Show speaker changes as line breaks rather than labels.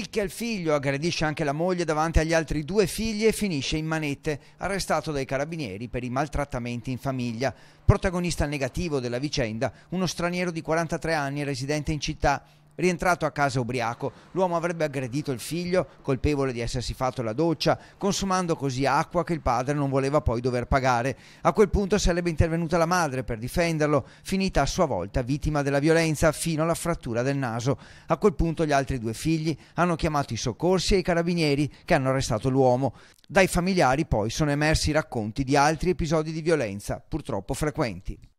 Picchia il figlio, aggredisce anche la moglie davanti agli altri due figli e finisce in manette, arrestato dai carabinieri per i maltrattamenti in famiglia. Protagonista negativo della vicenda, uno straniero di 43 anni residente in città rientrato a casa ubriaco, l'uomo avrebbe aggredito il figlio, colpevole di essersi fatto la doccia, consumando così acqua che il padre non voleva poi dover pagare. A quel punto sarebbe intervenuta la madre per difenderlo, finita a sua volta vittima della violenza fino alla frattura del naso. A quel punto gli altri due figli hanno chiamato i soccorsi e i carabinieri che hanno arrestato l'uomo. Dai familiari poi sono emersi racconti di altri episodi di violenza, purtroppo frequenti.